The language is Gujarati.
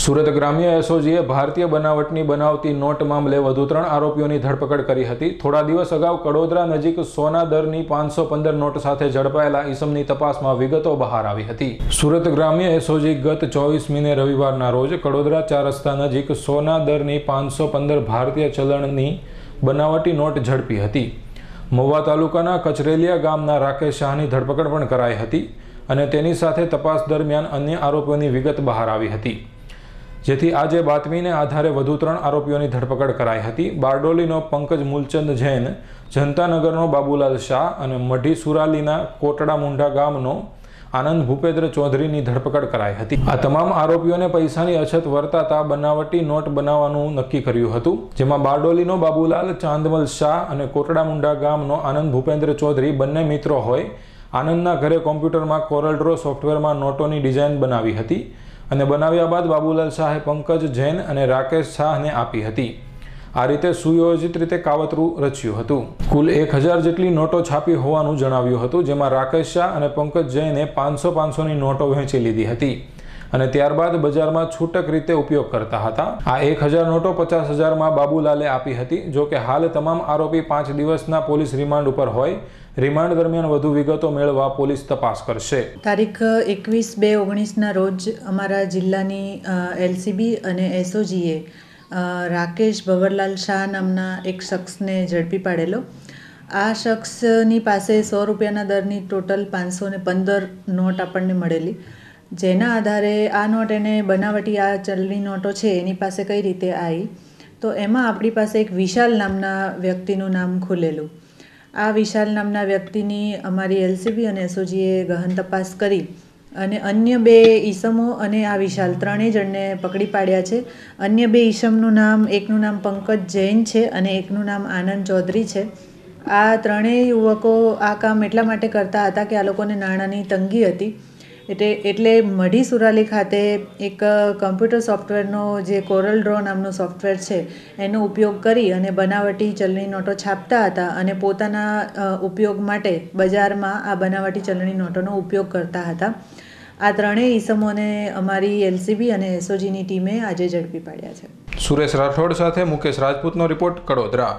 સુરત ગ્રામ્ય એસઓજીએ ભારતીય બનાવટની બનાવતી નોટ મામલે વધુ ત્રણ આરોપીઓની ધરપકડ કરી હતી થોડા દિવસ અગાઉ કડોદરા નજીક સોના દરની પાંચસો પંદર નોટ સાથે ઝડપાયેલા ઈસમની તપાસમાં વિગતો બહાર આવી હતી સુરત ગ્રામ્ય એસઓજી ગત ચોવીસમીને રવિવારના રોજ કડોદરા ચાર રસ્તા નજીક સોના દરની પાંચસો પંદર ભારતીય ચલણની બનાવટી નોટ ઝડપી હતી મહુવા તાલુકાના કચરેલિયા ગામના રાકેશ શાહની ધરપકડ પણ કરાઈ હતી અને તેની સાથે તપાસ દરમિયાન અન્ય આરોપીઓની વિગત બહાર આવી હતી જેથી આજે બાતમીને આધારે વધુ ત્રણ આરોપીઓની ધરપકડ કરાઈ હતી બારડોલીનો પંકજ મૂલચંદ જૈન જનતાનગરનો બાબુલાલ શાહ અને મઢી સુરાલીના કોટડા મુંઢા ગામનો આનંદ ભૂપેન્દ્ર ચૌધરીની ધરપકડ કરાઈ હતી આ તમામ આરોપીઓને પૈસાની અછત વર્તાતા બનાવટી નોટ બનાવવાનું નક્કી કર્યું હતું જેમાં બારડોલીનો બાબુલાલ ચાંદમલ શાહ અને કોટડા મુંડા ગામનો આનંદ ભૂપેન્દ્ર ચૌધરી બંને મિત્રો હોય આનંદના ઘરે કોમ્પ્યુટરમાં કોરલ ડ્રો સોફ્ટવેરમાં નોટોની ડિઝાઇન બનાવી હતી અને બનાવ્યા બાદ બાબુલાલ શાહે પંકજ જૈન અને રાકેશ શાહને આપી હતી આ રીતે સુયોજિત રીતે કાવતરું રચ્યું હતું કુલ એક હજાર જેટલી નોટો છાપી હોવાનું જણાવ્યું હતું જેમાં રાકેશ શાહ અને પંકજ જૈને પાંચસો પાંચસોની નોટો વહેંચી લીધી હતી અને ત્યારબાદ બજારમાં છૂટક રીતે ઉપયોગ કરતા હતા આ એક હજાર નોટો પચાસ હજારમાં બાબુલાલે આપી હતી જો કે હાલ તમામ આરોપી પાંચ દિવસના પોલીસ રિમાન્ડ ઉપર હોય રિમાન્ડ દરમિયાન વધુ વિગતો મેળવવા પોલીસ તપાસ કરશે તારીખ એકવીસ બે ઓગણીસના રોજ અમારા જિલ્લાની એલસીબી અને એસઓજીએ રાકેશ ભવરલાલ શાહ નામના એક શખ્સને ઝડપી પાડેલો આ શખ્સની પાસે સો રૂપિયાના દરની ટોટલ પાંચસો ને પંદર નોટ આપણને મળેલી જેના આધારે આ નોટ એને બનાવટી આ ચલણી નોટો છે એની પાસે કઈ રીતે આવી તો એમાં આપણી પાસે એક વિશાલ નામના વ્યક્તિનું નામ ખુલેલું આ વિશાલ નામના વ્યક્તિની અમારી એલસીબી અને એસઓજીએ ગહન તપાસ કરી અને અન્ય બે ઈસમો અને આ વિશાલ ત્રણેય જણને પકડી પાડ્યા છે અન્ય બે ઈસમનું નામ એકનું નામ પંકજ જૈન છે અને એકનું નામ આનંદ ચૌધરી છે આ ત્રણેય યુવકો આ કામ એટલા માટે કરતા હતા કે આ લોકોને નાણાંની તંગી હતી એટલે એટલે મઢી સુરાલી ખાતે એક કમ્પ્યુટર સોફ્ટવેરનો જે કોરલ ડ્રો નામનો સોફ્ટવેર છે એનો ઉપયોગ કરી અને બનાવટી ચલણી નોટો છાપતા હતા અને પોતાના ઉપયોગ માટે બજારમાં આ બનાવટી ચલણી નોટોનો ઉપયોગ કરતા હતા આ ત્રણેય ઇસમોને અમારી એલસીબી અને એસઓજીની ટીમે આજે ઝડપી પાડ્યા છે સુરેશ રાઠોડ સાથે મુકેશ રાજપૂતનો રિપોર્ટ કડોદરા